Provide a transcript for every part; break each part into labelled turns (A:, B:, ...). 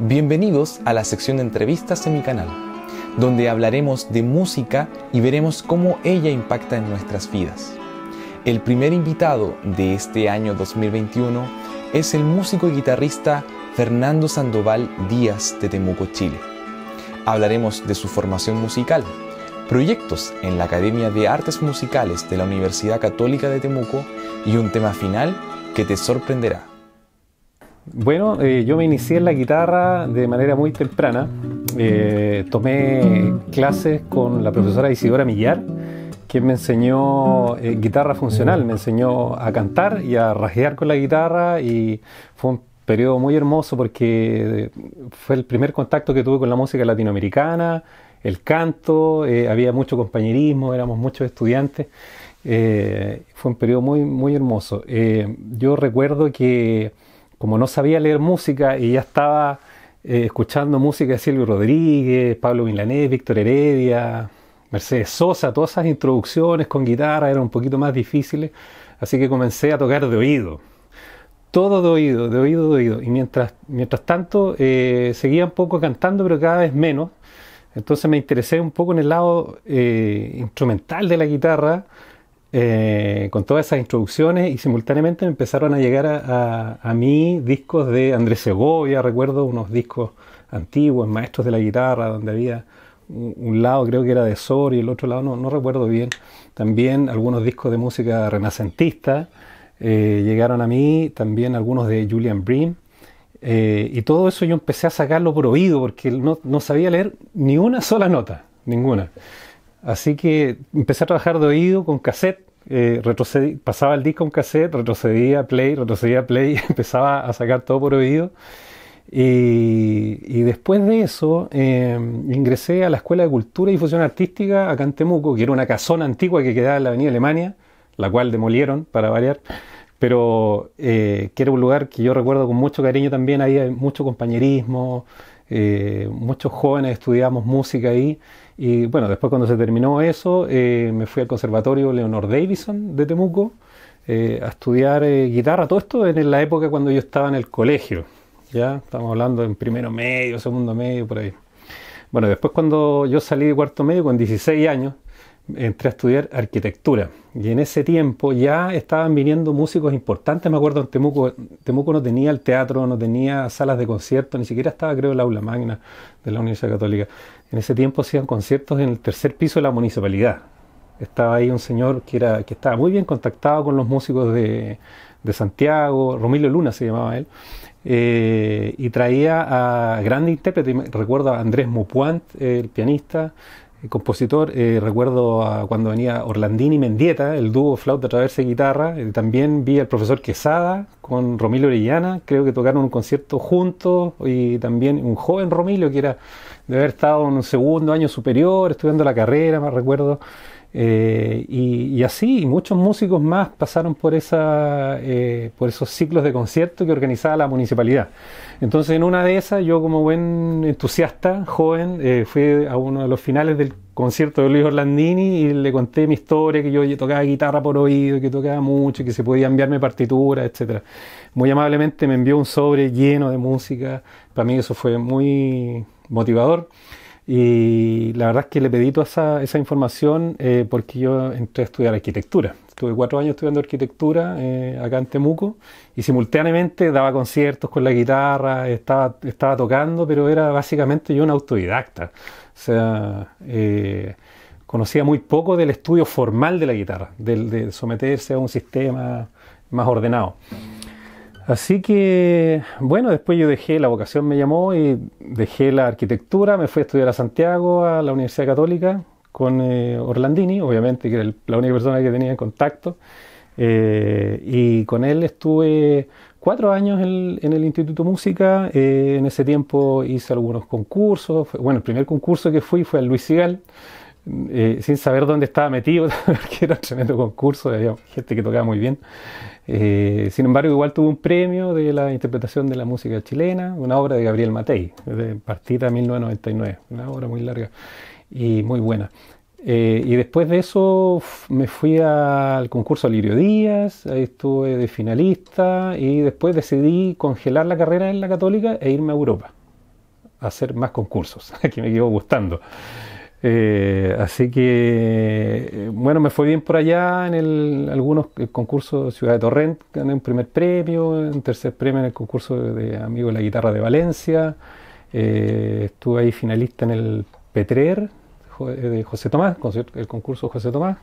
A: Bienvenidos a la sección de entrevistas en mi canal, donde hablaremos de música y veremos cómo ella impacta en nuestras vidas. El primer invitado de este año 2021 es el músico y guitarrista Fernando Sandoval Díaz de Temuco, Chile. Hablaremos de su formación musical, proyectos en la Academia de Artes Musicales de la Universidad Católica de Temuco y un tema final que te sorprenderá. Bueno, eh, yo me inicié en la guitarra de manera muy temprana. Eh, tomé clases con la profesora Isidora Millar, quien me enseñó eh, guitarra funcional, me enseñó a cantar y a rajear con la guitarra y fue un periodo muy hermoso porque fue el primer contacto que tuve con la música latinoamericana, el canto, había mucho compañerismo, éramos muchos estudiantes. fue un periodo muy, muy hermoso. yo recuerdo que como no sabía leer música y ya estaba eh, escuchando música de Silvio Rodríguez, Pablo Milanés, Víctor Heredia, Mercedes Sosa, todas esas introducciones con guitarra eran un poquito más difíciles, así que comencé a tocar de oído. Todo de oído, de oído, de oído. Y mientras, mientras tanto eh, seguía un poco cantando, pero cada vez menos. Entonces me interesé un poco en el lado eh, instrumental de la guitarra, eh, con todas esas introducciones y simultáneamente empezaron a llegar a, mí discos de Andrés Segovia, recuerdo unos discos antiguos, maestros de la guitarra, donde había un lado creo que era de Sor y el otro lado no, no recuerdo bien. También algunos discos de música renacentista eh, llegaron a mí, también algunos de Julian Bream. Eh, y todo eso yo empecé a sacarlo por oído porque no sabía leer ni una sola nota, ninguna. Así que empecé a trabajar de oído con cassette. Eh, pasaba el disco en cassette, retrocedía play, retrocedía play, empezaba a sacar todo por oído. Y, después de eso em, ingresé a la Escuela de Cultura y Difusión Artística acá en Temuco, que era una casona antigua que quedaba en la Avenida Alemania, la cual demolieron para variar, pero eh, que era un lugar que yo recuerdo con mucho cariño también, había mucho compañerismo, eh, muchos jóvenes estudiábamos música ahí. Y bueno, después cuando se terminó eso, eh, me fui al Conservatorio Leonor Davison de Temuco eh, a estudiar eh, guitarra, todo esto en la época cuando yo estaba en el colegio, ¿ya? Estamos hablando en primero medio, segundo medio, por ahí. Bueno, después cuando yo salí de cuarto medio, con 16 años, entré a estudiar arquitectura. Y en ese tiempo ya estaban viniendo músicos importantes. Me acuerdo en Temuco, Temuco no tenía el teatro, no tenía salas de concierto ni siquiera estaba, creo, el aula magna de la Universidad Católica. En ese tiempo hacían conciertos en el tercer piso de la municipalidad. Estaba ahí un señor que, era, que estaba muy bien contactado con los músicos de, de Santiago, Romilio Luna se llamaba él, eh, y traía a grandes intérpretes. Recuerdo a Andrés Mupuant, el pianista, eh, compositor. Eh, recuerdo cuando venía Orlandini Mendieta, el dúo flauta, traversa y guitarra. Eh, también vi al profesor Quesada con Romilio Orellana. Creo que tocaron un concierto juntos y también un joven Romilio que era de haber estado en un segundo año superior, estudiando la carrera, me recuerdo. Eh, y, así, muchos músicos más pasaron por, eh, por esos ciclos de concierto que organizaba la municipalidad. Entonces, en una de esas, yo como buen entusiasta, joven, eh, fui a uno de los finales del concierto de Luis Orlandini y le conté mi historia, que yo tocaba guitarra por oído, que tocaba mucho, que se podía enviarme partituras, etc. Muy amablemente me envió un sobre lleno de música. Para mí eso fue muy motivador. Y la verdad es que le pedí toda esa, esa información eh, porque yo entré a estudiar arquitectura. Estuve cuatro años estudiando arquitectura eh, acá en Temuco y simultáneamente daba conciertos con la guitarra, estaba, estaba tocando, pero era básicamente yo un autodidacta. O sea, eh, conocía muy poco del estudio formal de la guitarra, del, de someterse a un sistema más ordenado. Así que, bueno, después yo dejé, la vocación me llamó y dejé la arquitectura, me fui a estudiar a Santiago, a la Universidad Católica, con eh, Orlandini, obviamente, que era la única persona que tenía en contacto. Eh, y con él estuve cuatro años en, el Instituto Música. Eh, en ese tiempo hice algunos concursos. Bueno, el primer concurso que fui fue al Luis Sigal, sin saber dónde estaba metido, porque era un tremendo concurso, había gente que tocaba muy bien. Eh, sin embargo, igual tuvo un premio de la interpretación de la música chilena, una obra de Gabriel Matei, de Partita 1999, una obra muy larga y muy buena. Eh, y después de eso me fui al concurso Lirio Díaz, ahí estuve de finalista y después decidí congelar la carrera en la católica e irme a Europa a hacer más concursos, que me quedó gustando. Eh, así que, bueno, me fue bien por allá en el, algunos concursos Ciudad de Torrent, gané un primer premio, un tercer premio en el concurso de, Amigo de la Guitarra de Valencia, eh, estuve ahí finalista en el Petrer eh, de José Tomás, el concurso José Tomás.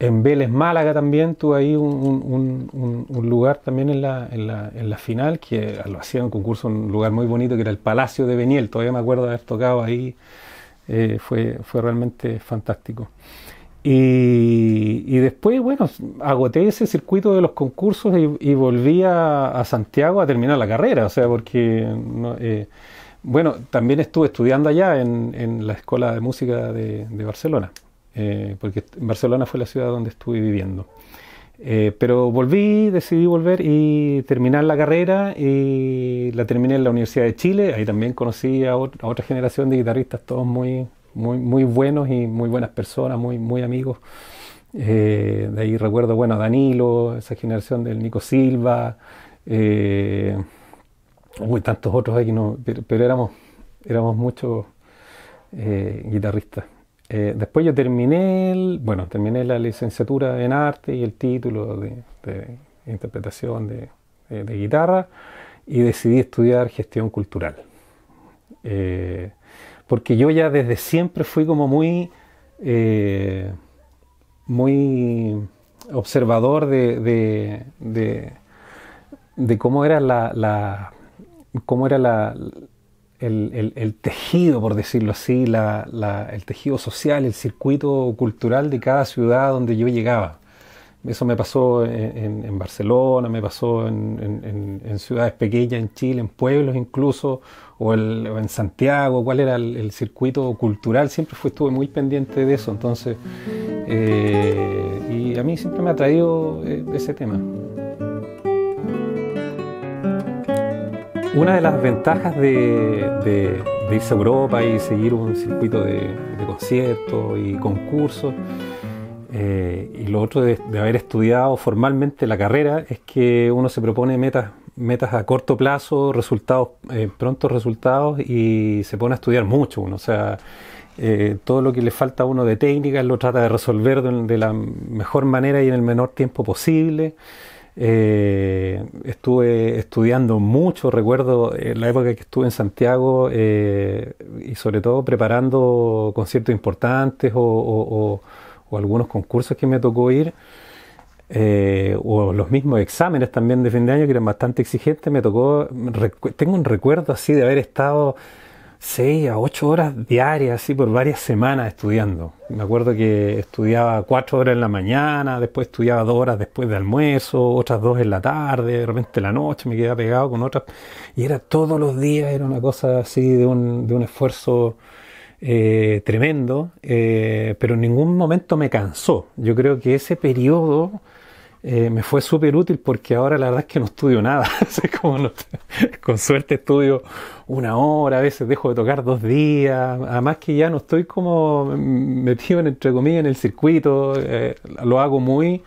A: En Vélez Málaga también tuve ahí un, lugar también en la, final, que lo hacía un concurso un lugar muy bonito que era el Palacio de Beniel, todavía me acuerdo de haber tocado ahí, eh, fue, fue realmente fantástico. Y, después, bueno, agoté ese circuito de los concursos y, volví a, Santiago a terminar la carrera, o sea, porque, eh, bueno, también estuve estudiando allá en, la Escuela de Música de Barcelona. Eh, porque Barcelona fue la ciudad donde estuve viviendo. Eh, pero volví, decidí volver y terminar la carrera y la terminé en la Universidad de Chile. Ahí también conocí a, otra generación de guitarristas, todos muy, muy, muy buenos y muy buenas personas, muy, muy amigos. Eh, de ahí recuerdo, bueno, a Danilo, esa generación del Nico Silva, eh, tantos otros que no, pero, pero éramos, éramos muchos guitarristas. Eh, después yo terminé, bueno, terminé la licenciatura en arte y el título de, interpretación de, guitarra y decidí estudiar gestión cultural. Eh, porque yo ya desde siempre fui como muy, eh, muy observador de, cómo era la cómo era la, el, tejido, por decirlo así, la, el tejido social, el circuito cultural de cada ciudad donde yo llegaba. Eso me pasó en, Barcelona, me pasó en, ciudades pequeñas, en Chile, en pueblos incluso, o, en Santiago, cuál era el, circuito cultural. Siempre fue, estuve muy pendiente de eso, entonces, eh, y a mí siempre me ha traído eh, ese tema. Una de las ventajas de, irse a Europa y seguir un circuito de, conciertos y concursos, eh, y lo otro de, haber estudiado formalmente la carrera, es que uno se propone metas, metas a corto plazo, resultados, eh, prontos resultados, y se pone a estudiar mucho. Uno, o sea, eh, todo lo que le falta a uno de técnicas lo trata de resolver de la mejor manera y en el menor tiempo posible. Eh, estuve estudiando mucho, recuerdo eh, la época que estuve en Santiago eh, y sobre todo preparando conciertos importantes o, algunos concursos que me tocó ir. Eh, o los mismos exámenes también de fin de año que eran bastante exigentes, me tocó, tengo un recuerdo así de haber estado seis a ocho horas diarias, así por varias semanas estudiando. Me acuerdo que estudiaba cuatro horas en la mañana, después estudiaba dos horas después de almuerzo, otras dos en la tarde, de repente la noche me quedaba pegado con otras. Y era todos los días, era una cosa así de un, de un esfuerzo eh, tremendo, eh, pero en ningún momento me cansó. Yo creo que ese periodo eh, me fue súper útil porque ahora la verdad es que no estudio nada. Como con suerte estudio una hora, a veces dejo de tocar dos días. Además que ya no estoy como metido en, entre comillas en el circuito. Eh, lo hago muy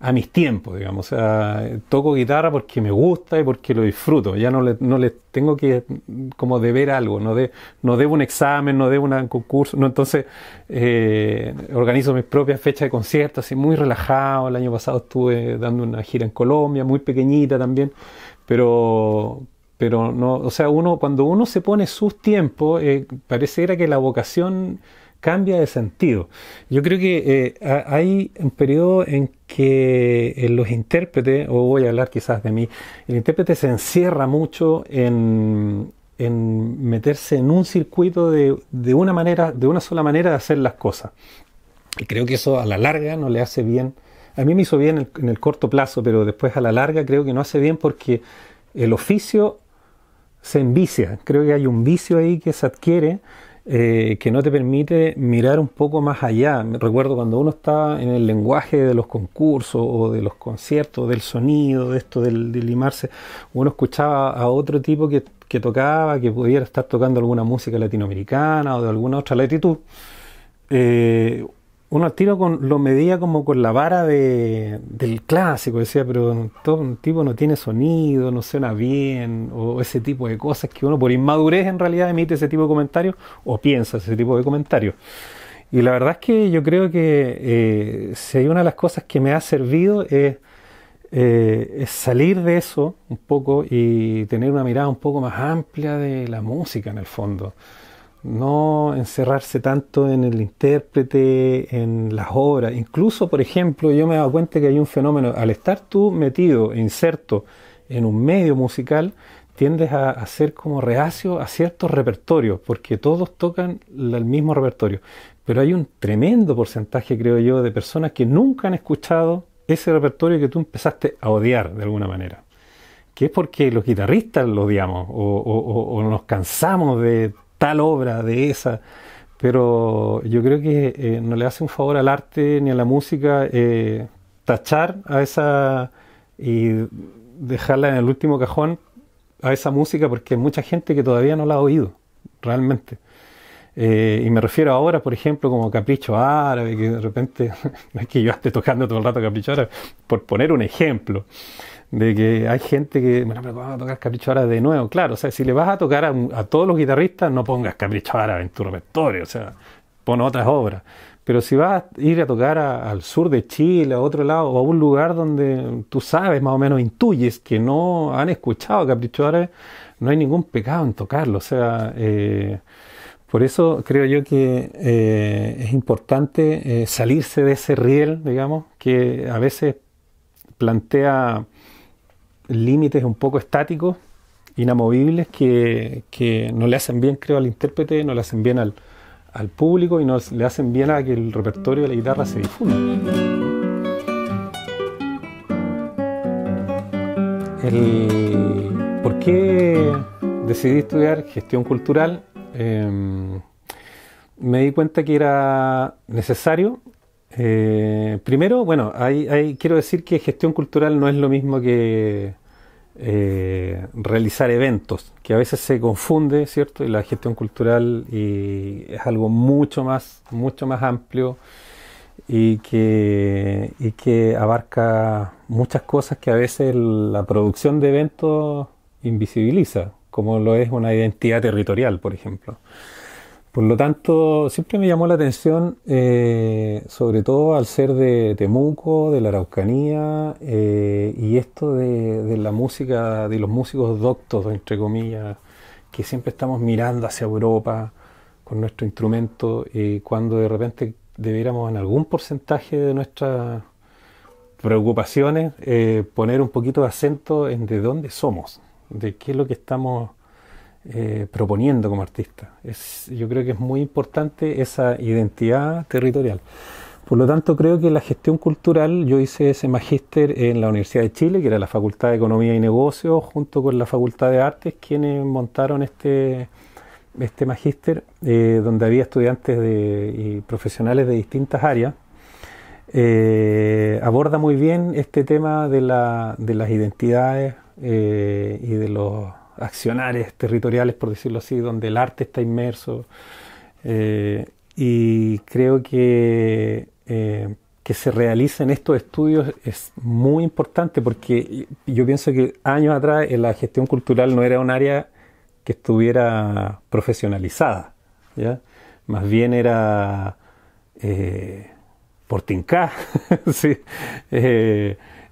A: a mis tiempos, digamos. O sea, toco guitarra porque me gusta y porque lo disfruto. Ya no le, no le tengo que como deber algo, no, de, no debo un examen, no debo un concurso. No, entonces eh, organizo mis propias fechas de conciertos, así muy relajado. El año pasado estuve dando una gira en Colombia, muy pequeñita también, pero, pero no, o sea, uno cuando uno se pone sus tiempos, eh, parece era que la vocación cambia de sentido. Yo creo que eh, hay un periodo en que eh, los intérpretes, o voy a hablar quizás de mí, el intérprete se encierra mucho en, en meterse en un circuito de, de, una manera, de una sola manera de hacer las cosas. Y creo que eso a la larga no le hace bien. A mí me hizo bien el, en el corto plazo, pero después a la larga creo que no hace bien porque el oficio se envicia. Creo que hay un vicio ahí que se adquiere eh, que no te permite mirar un poco más allá. Recuerdo cuando uno está en el lenguaje de los concursos o de los conciertos, del sonido, de esto, del, de limarse, uno escuchaba a otro tipo que, tocaba, que pudiera estar tocando alguna música latinoamericana o de alguna otra latitud. Eh, uno al tiro con, lo medía como con la vara de, del clásico, decía, pero todo un tipo no tiene sonido, no suena bien, o ese tipo de cosas que uno por inmadurez en realidad emite ese tipo de comentarios o piensa ese tipo de comentarios. Y la verdad es que yo creo que eh, si hay una de las cosas que me ha servido eh, es salir de eso un poco y tener una mirada un poco más amplia de la música en el fondo no encerrarse tanto en el intérprete, en las obras. Incluso, por ejemplo, yo me he dado cuenta que hay un fenómeno, al estar tú metido, inserto en un medio musical, tiendes a, hacer ser como reacio a ciertos repertorios, porque todos tocan el mismo repertorio. Pero hay un tremendo porcentaje, creo yo, de personas que nunca han escuchado ese repertorio que tú empezaste a odiar de alguna manera que es porque los guitarristas lo odiamos o nos cansamos de tal obra, de esa, pero yo creo que eh, no le hace un favor al arte ni a la música eh, tachar a esa y dejarla en el último cajón a esa música porque hay mucha gente que todavía no la ha oído, realmente. Eh, y me refiero ahora, por ejemplo, como Capricho Árabe, que de repente, es que yo esté tocando todo el rato Capricho Árabe, por poner un ejemplo de que hay gente que, bueno, pero vamos a tocar Capricho Árabe de nuevo. Claro, o sea, si le vas a tocar a, todos los guitarristas, no pongas Capricho Árabe en tu repertorio, o sea, pon otras obras. Pero si vas a ir a tocar al sur de Chile, a otro lado, o a un lugar donde tú sabes, más o menos intuyes que no han escuchado Capricho Árabe, no hay ningún pecado en tocarlo. O sea, eh, por eso creo yo que eh, es importante eh, salirse de ese riel, digamos, que a veces plantea límites un poco estáticos, inamovibles, que, no le hacen bien, creo, al intérprete, no le hacen bien al, público y no le hacen bien a que el repertorio de la guitarra se difunda. El, ¿Por qué decidí estudiar gestión cultural? Em, me di cuenta que era necesario eh, primero, bueno, hay, hay, quiero decir que gestión cultural no es lo mismo que eh, realizar eventos, que a veces se confunde, ¿cierto? Y la gestión cultural es algo mucho más, mucho más amplio y que, y que abarca muchas cosas que a veces la producción de eventos invisibiliza, como lo es una identidad territorial, por ejemplo. Por lo tanto, siempre me llamó la atención, eh, sobre todo al ser de Temuco, de la Araucanía, eh, y esto de, la música, de los músicos doctos, entre comillas, que siempre estamos mirando hacia Europa con nuestro instrumento, y eh, cuando de repente debiéramos en algún porcentaje de nuestras preocupaciones poner un poquito de acento en de dónde somos, de qué es lo que estamos eh, proponiendo como artista. Es, yo creo que es muy importante esa identidad territorial. Por lo tanto, creo que la gestión cultural, yo hice ese magíster en la Universidad de Chile, que era la Facultad de Economía y Negocios, junto con la Facultad de Artes, quienes montaron este, este magíster, eh, donde había estudiantes de, y profesionales de distintas áreas. Eh, aborda muy bien este tema de, las identidades y de los accionares territoriales, por decirlo así, donde el arte está inmerso. Eh, y creo que eh, que se realicen estos estudios es muy importante porque yo pienso que años atrás eh, la gestión cultural no era un área que estuviera profesionalizada, ¿ya? más bien era por tincar, ¿sí?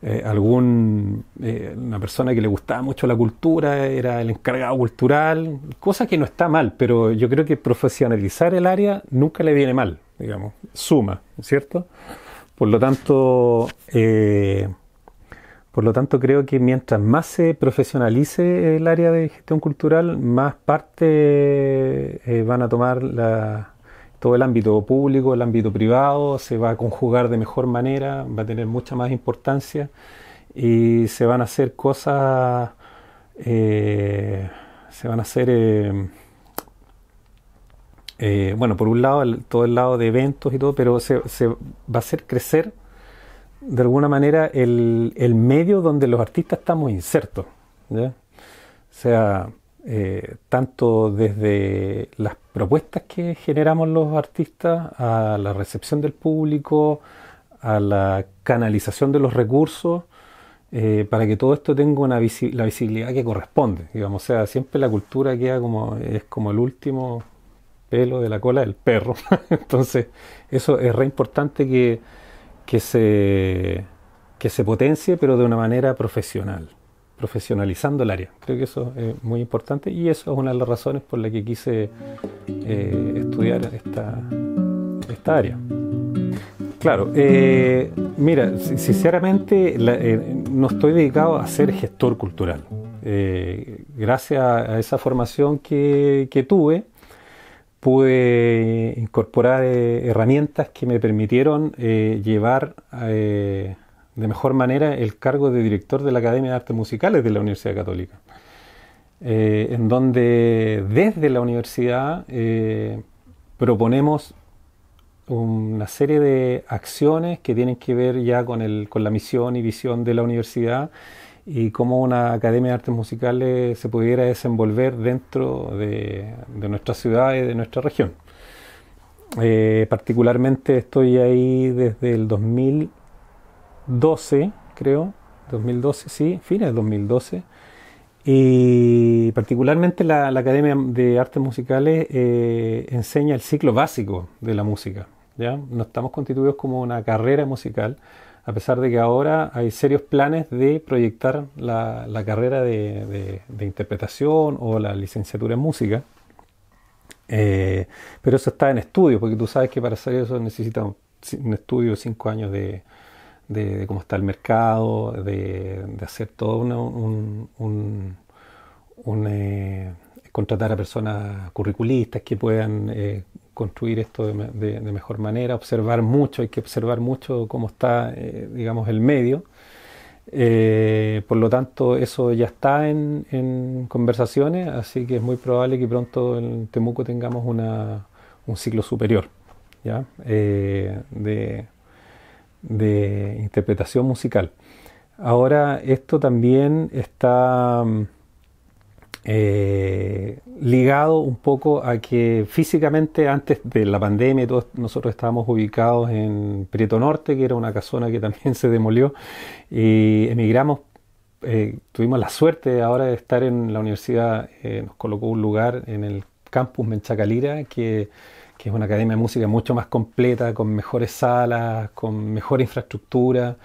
A: Eh, algún eh, una persona que le gustaba mucho la cultura, era el encargado cultural, cosa que no está mal, pero yo creo que profesionalizar el área nunca le viene mal, digamos, suma, ¿cierto? Por lo tanto, eh, por lo tanto creo que mientras más se profesionalice el área de gestión cultural, más parte van a tomar la todo el ámbito público, el ámbito privado, se va a conjugar de mejor manera, va a tener mucha más importancia y se van a hacer cosas, eh, se van a hacer, eh, eh, bueno, por un lado, todo el lado de eventos y todo, pero se, va a hacer crecer de alguna manera el, medio donde los artistas estamos insertos. O sea, tanto desde las propuestas que generamos los artistas a la recepción del público, a la canalización de los recursos, eh, para que todo esto tenga una la visibilidad que corresponde. Digamos, sea, siempre la cultura queda como, es como el último pelo de la cola del perro. Entonces, eso es re importante que, que, se, que se potencie, pero de una manera profesional profesionalizando el área. Creo que eso es muy importante y eso es una de las razones por la que quise eh, estudiar esta, esta área. Claro, eh, mira, sinceramente eh, no estoy dedicado a ser gestor cultural. gracias a esa formación que, que tuve, pude incorporar herramientas que me permitieron llevar de mejor manera el cargo de director de la Academia de Artes Musicales de la Universidad Católica, eh, en donde desde la universidad eh, proponemos una serie de acciones que tienen que ver ya con, con la misión y visión de la universidad y cómo una academia de artes musicales se pudiera desenvolver dentro de, nuestra ciudad y de nuestra región. Eh, particularmente estoy ahí desde el 2000 2012, creo, 2012, sí, fines de 2012. Y particularmente la, Academia de Artes Musicales eh, enseña el ciclo básico de la música. ¿ya? No estamos constituidos como una carrera musical, a pesar de que ahora hay serios planes de proyectar la, carrera de, interpretación o la licenciatura en música. Eh, pero eso está en estudio, porque tú sabes que para hacer eso necesita un, estudio de cinco años de, de, cómo está el mercado, de, hacer todo un, eh, contratar a personas curriculistas que puedan eh, construir esto de, mejor manera, observar mucho, hay que observar mucho cómo está, eh, digamos, el medio. por lo tanto, eso ya está en, conversaciones, así que es muy probable que pronto en Temuco tengamos una, un ciclo superior, ¿ya? de, de interpretación musical. Ahora, esto también está mm, eh, ligado un poco a que físicamente antes de la pandemia nosotros estábamos ubicados en Prieto Norte, que era una casona que también se demolió, y emigramos. Eh, tuvimos la suerte ahora de estar en la universidad, eh, nos colocó un lugar en el campus Menchacalira, que que es una academia de música mucho más completa, con mejores salas, con mejor infraestructura,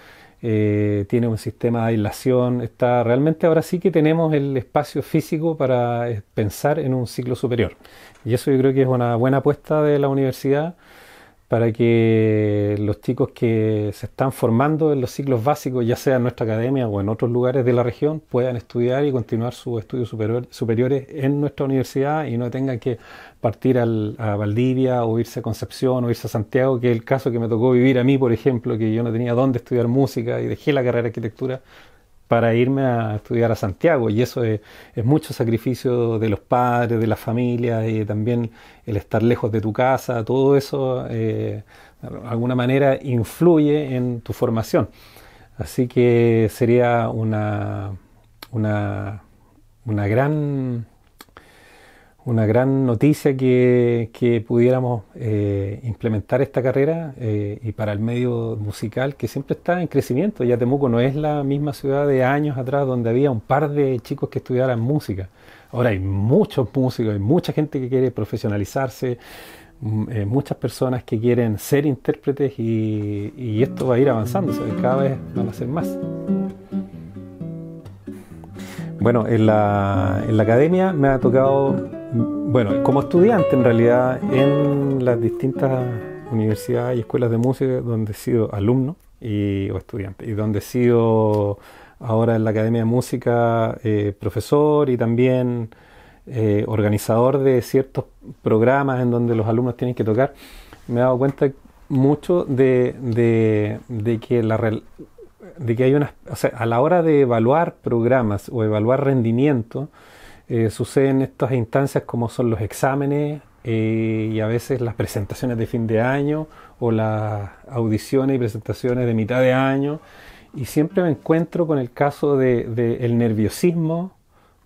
A: eh, tiene un sistema de aislación, está realmente ahora sí que tenemos el espacio físico para eh, pensar en un ciclo superior. Y eso yo creo que es una buena apuesta de la universidad para que los chicos que se están formando en los ciclos básicos, ya sea en nuestra academia o en otros lugares de la región, puedan estudiar y continuar sus estudios superiores en nuestra universidad y no tengan que partir a Valdivia o irse a Concepción o irse a Santiago, que es el caso que me tocó vivir a mí, por ejemplo, que yo no tenía dónde estudiar música y dejé la carrera de arquitectura para irme a estudiar a Santiago. Y eso es, mucho sacrificio de los padres, de las familias y también el estar lejos de tu casa. Todo eso, eh, de alguna manera, influye en tu formación. Así que sería una, una, una gran una gran noticia que, pudiéramos eh, implementar esta carrera eh, y para el medio musical que siempre está en crecimiento. Yatemuco no es la misma ciudad de años atrás donde había un par de chicos que estudiaran música. Ahora hay muchos músicos, hay mucha gente que quiere profesionalizarse, mm, eh, muchas personas que quieren ser intérpretes y, esto va a ir avanzando, cada vez van a ser más. Bueno, en la, en la academia me ha tocado bueno, como estudiante en realidad en las distintas universidades y escuelas de música donde he sido alumno y, o estudiante y donde he sido ahora en la Academia de Música eh, profesor y también eh, organizador de ciertos programas en donde los alumnos tienen que tocar, me he dado cuenta mucho de, de, que la de que hay una, a la hora de evaluar programas o evaluar rendimiento, eh, suceden estas instancias como son los exámenes eh, y a veces las presentaciones de fin de año o las audiciones y presentaciones de mitad de año. Y siempre me encuentro con el caso del de, el nerviosismo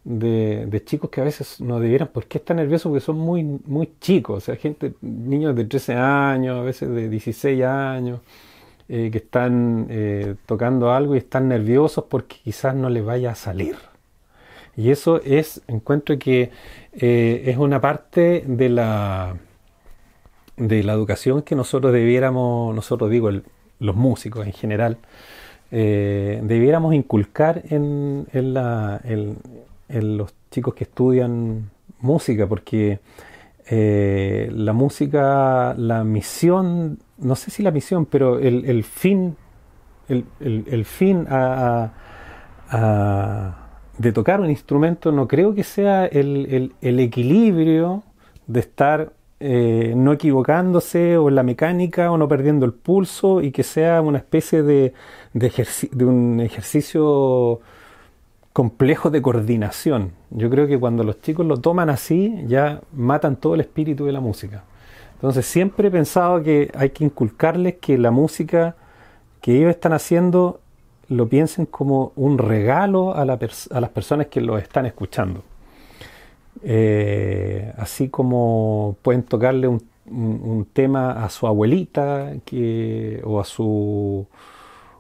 A: de, chicos que a veces no debieran, ¿por qué están nerviosos? Porque son muy, muy chicos, o sea, gente, niños de 13 años, a veces de 16 años, eh, que están tocando algo y están nerviosos porque quizás no les vaya a salir. Y eso es, encuentro que eh, es una parte de la, de la educación que nosotros debiéramos, nosotros digo, los músicos en general, eh, debiéramos inculcar en, en, los chicos que estudian música, porque eh, la música, la misión, no sé si la misión, pero el, fin, el, fin a de tocar un instrumento no creo que sea el, equilibrio de estar eh, no equivocándose o en la mecánica o no perdiendo el pulso y que sea una especie de, de, de un ejercicio complejo de coordinación. Yo creo que cuando los chicos lo toman así ya matan todo el espíritu de la música. Entonces siempre he pensado que hay que inculcarles que la música que ellos están haciendo lo piensen como un regalo a, las personas que lo están escuchando. Eh, así como pueden tocarle un, tema a su abuelita que, o a su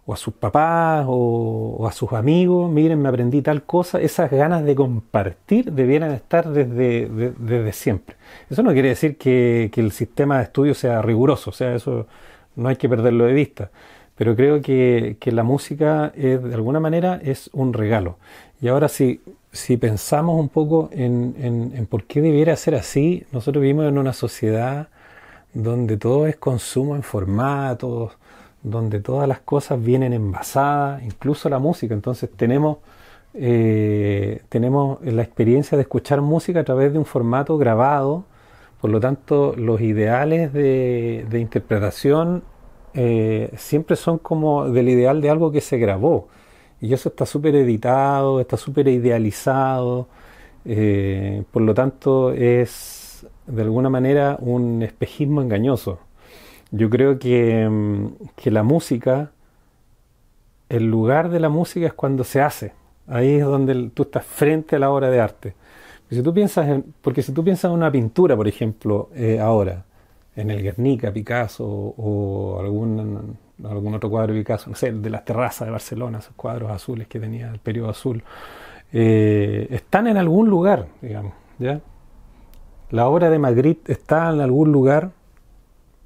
A: o a sus papás o, a sus amigos, miren, me aprendí tal cosa, esas ganas de compartir debieran estar desde, desde siempre. Eso no quiere decir que, el sistema de estudio sea riguroso, o sea, eso no hay que perderlo de vista, pero creo que, la música es, de alguna manera es un regalo. Y ahora si pensamos un poco en, en, por qué debiera ser así, nosotros vivimos en una sociedad donde todo es consumo en formatos, donde todas las cosas vienen envasadas, incluso la música. Entonces tenemos, eh, tenemos la experiencia de escuchar música a través de un formato grabado, por lo tanto los ideales de, de interpretación eh, siempre son como del ideal de algo que se grabó. Y eso está súper editado, está súper idealizado. Eh, por lo tanto, es de alguna manera un espejismo engañoso. Yo creo mm, que, la música, el lugar de la música es cuando se hace. Ahí es donde tú estás frente a la obra de arte. Si tú piensas porque si tú piensas en una pintura, por ejemplo, eh, ahora, en el Guernica, Picasso o algún, otro cuadro de Picasso, no sé, de las terrazas de Barcelona, esos cuadros azules que tenía el periodo azul, eh, están en algún lugar, digamos, ¿ya? La obra de Magritte está en algún lugar,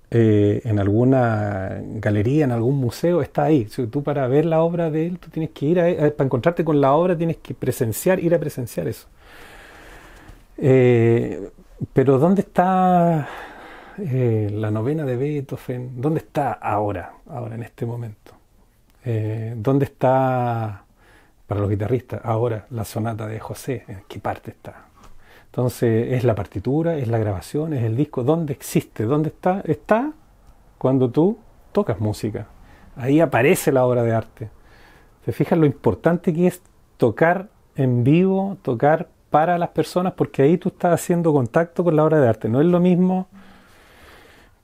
A: eh, en alguna galería, en algún museo, está ahí. Si tú para ver la obra de él, tú tienes que ir a, eh, para encontrarte con la obra, tienes que presenciar, ir a presenciar eso. pero ¿dónde está eh, la novena de Beethoven, ¿dónde está ahora, ahora en este momento? Eh, ¿Dónde está, para los guitarristas, ahora la sonata de José? ¿En qué parte está? Entonces, es la partitura, es la grabación, es el disco, ¿dónde existe? ¿Dónde está? Está cuando tú tocas música. Ahí aparece la obra de arte. ¿Te fijas lo importante que es tocar en vivo, tocar para las personas, porque ahí tú estás haciendo contacto con la obra de arte. No es lo mismo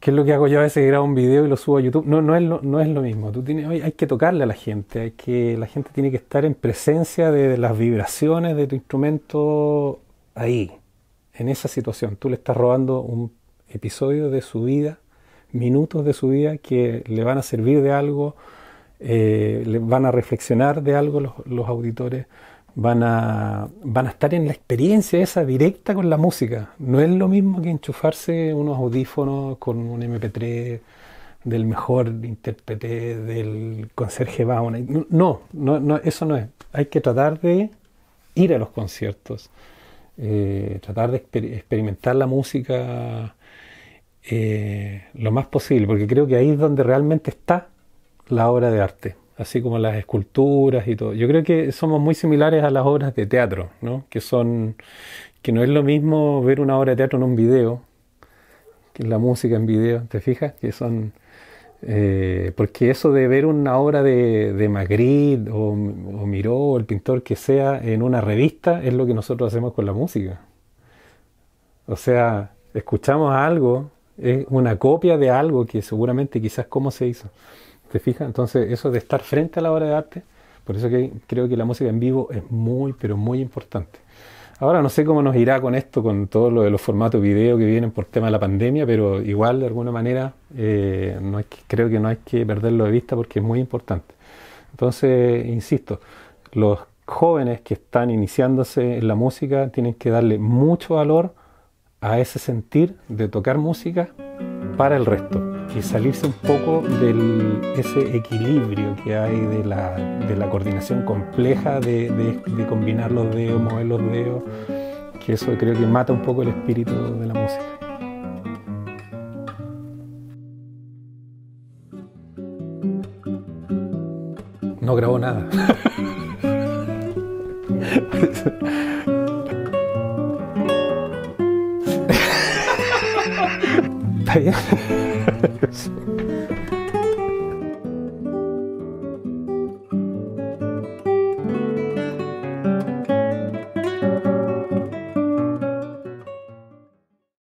A: ¿Qué es lo que hago yo a veces? Grabo un video y lo subo a YouTube. No, no es lo, no es lo mismo. Tú tienes, hay, que tocarle a la gente. Hay que, la gente tiene que estar en presencia de, las vibraciones de tu instrumento ahí, en esa situación. Tú le estás robando un episodio de su vida, minutos de su vida que le van a servir de algo, eh, le van a reflexionar de algo los, los auditores van a, van a estar en la experiencia esa directa con la música. No es lo mismo que enchufarse unos audífonos con un MP3 del mejor intérprete, del conserje Bauna. No, no, eso no es. Hay que tratar de ir a los conciertos, eh, tratar de experimentar la música eh, lo más posible, porque creo que ahí es donde realmente está la obra de arte así como las esculturas y todo. Yo creo que somos muy similares a las obras de teatro, ¿no? Que son que no es lo mismo ver una obra de teatro en un video que la música en video, ¿te fijas? Que son eh, porque eso de ver una obra de, de Magritte o, o Miró o el pintor que sea en una revista es lo que nosotros hacemos con la música. O sea, escuchamos algo, es una copia de algo que seguramente quizás cómo se hizo. ¿Te Entonces, eso de estar frente a la obra de arte, por eso que creo que la música en vivo es muy, pero muy importante. Ahora no sé cómo nos irá con esto, con todo lo de los formatos video que vienen por tema de la pandemia, pero igual de alguna manera eh, no creo que no hay que perderlo de vista porque es muy importante. Entonces, insisto, los jóvenes que están iniciándose en la música tienen que darle mucho valor a ese sentir de tocar música para el resto y salirse un poco de ese equilibrio que hay de la, coordinación compleja de, combinar los dedos, mover los dedos, que eso creo que mata un poco el espíritu de la música. No grabó nada. ¿Está bien? Yes.